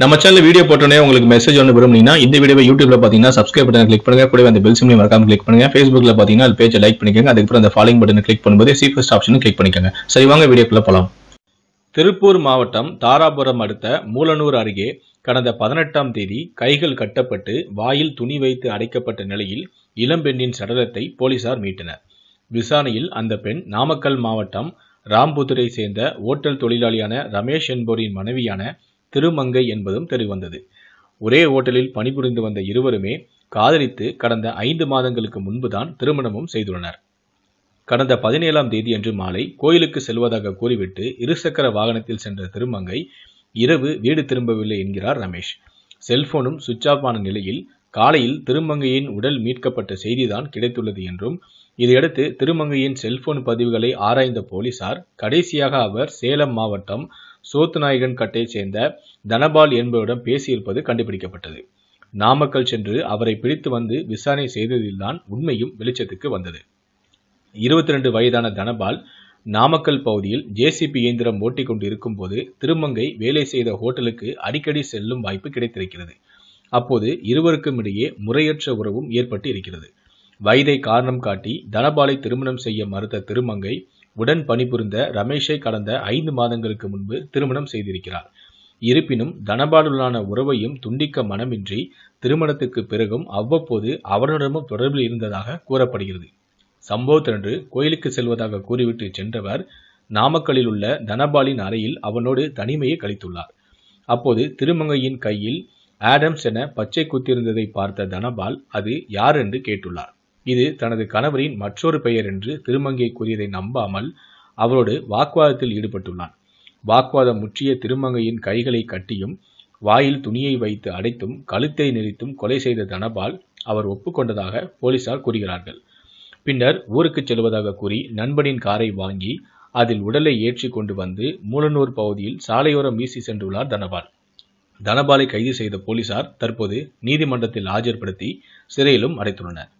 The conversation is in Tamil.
நம்ம சேனல் வீடியோ போட்டோன்னே உங்களுக்கு மெசேஜ் ஒன்று விரும்புனீங்கன்னா இந்த வீடியோ யூடியூப்ல பார்த்தீங்கன்னா சப்ஸ்கிரைப் பட்டன் கிளிக் பண்ணுங்க கூட அந்த பெல் சிம்லையும் மறக்காம கிளிக் பண்ணுங்க ஃபேஸ்புக்ல பார்த்தீங்கன்னா அது பேஜை லைக் பண்ணிக்கோங்க அதுக்கப்புறம் அந்த ஃபாலோயிங் பட்டன் கிளிக் பண்ணும்போது சீஃபஸ்ட் ஆப்ஷனும் கிளிக் பண்ணிக்கோங்க சரி வாங்க வீடியோக்குள்ள போகலாம் திருப்பூர் மாவட்டம் தாராபுரம் அடுத்த மூலனூர் அருகே கடந்த பதினெட்டாம் தேதி கைகள் கட்டப்பட்டு வாயில் துணி வைத்து அடைக்கப்பட்ட நிலையில் இளம்பெண்ணின் சடலத்தை போலீசார் மீட்டனர் விசாரணையில் அந்த பெண் நாமக்கல் மாவட்டம் ராம்புதுரை சேர்ந்த ஓட்டல் தொழிலாளியான ரமேஷ் என்போரின் மனைவியான திருமங்கை என்பதும் தெரிவந்தது ஒரே ஓட்டலில் பணிபுரிந்து வந்த இருவருமே காதலித்து கடந்த ஐந்து மாதங்களுக்கு முன்புதான் திருமணமும் செய்துள்ளனர் கடந்த பதினேழாம் தேதி அன்று மாலை கோயிலுக்கு செல்வதாக கூறிவிட்டு இருசக்கர வாகனத்தில் சென்ற திருமங்கை இரவு வீடு திரும்பவில்லை என்கிறார் ரமேஷ் செல்போனும் சுவிட்ச் ஆஃப் ஆன நிலையில் காலையில் திருமங்கையின் உடல் மீட்கப்பட்ட செய்திதான் கிடைத்துள்ளது என்றும் இதையடுத்து திருமங்கையின் செல்போன் பதிவுகளை ஆராய்ந்த போலீசார் கடைசியாக அவர் சேலம் மாவட்டம் சோத்துநாயகன்கட்டையைச் சேர்ந்த தனபால் என்பவரிடம் பேசியிருப்பது கண்டுபிடிக்கப்பட்டது நாமக்கல் சென்று அவரை பிடித்து வந்து விசாரணை செய்ததில்தான் உண்மையும் வெளிச்சத்துக்கு வந்தது இருபத்தி ரெண்டு வயதான தனபால் நாமக்கல் பகுதியில் ஜேசிபி இயந்திரம் ஓட்டிக்கொண்டு இருக்கும்போது திருமங்கை வேலை செய்த ஹோட்டலுக்கு அடிக்கடி செல்லும் வாய்ப்பு கிடைத்திருக்கிறது அப்போது இருவருக்கும் இடையே முறையற்ற உறவும் ஏற்பட்டு இருக்கிறது வயதை காரணம் காட்டி தனபாலை திருமணம் செய்ய மறுத்த திருமங்கை உடன் பணிபுரிந்த ரமேஷை கடந்த ஐந்து மாதங்களுக்கு முன்பு திருமணம் செய்திருக்கிறார் இருப்பினும் தனபாலுடனான உறவையும் துண்டிக்க மனமின்றி திருமணத்துக்கு பிறகும் அவ்வப்போது அவனுடனும் தொடர்பில் இருந்ததாக கூறப்படுகிறது சம்பவத்தினன்று கோயிலுக்கு செல்வதாக கூறிவிட்டு சென்றவர் நாமக்கல்லில் உள்ள தனபாலின் அறையில் அவனோடு தனிமையை கழித்துள்ளார் அப்போது திருமங்கையின் கையில் ஆடம்ஸ் என பச்சை குத்திருந்ததை பார்த்த தனபால் அது யார் என்று கேட்டுள்ளார் இது தனது கணவரின் மற்றொரு பெயர் என்று திருமங்கை கூறியதை நம்பாமல் அவரோடு வாக்குவாதத்தில் ஈடுபட்டுள்ளான் வாக்குவாதம் முற்றிய திருமங்கையின் கைகளை கட்டியும் வாயில் துணியை வைத்து அடைத்தும் கழுத்தை நெறித்தும் கொலை செய்த தனபால் அவர் ஒப்புக்கொண்டதாக போலீசார் கூறுகிறார்கள் பின்னர் ஊருக்கு செல்வதாக கூறி நண்பனின் காரை வாங்கி அதில் உடலை ஏற்றி கொண்டு வந்து மூலனூர் பகுதியில் சாலையோரம் வீசி சென்றுள்ளார் தனபால் தனபாலை கைது செய்த போலீசார் தற்போது நீதிமன்றத்தில் ஆஜர்படுத்தி சிறையிலும் அடைத்துள்ளனர்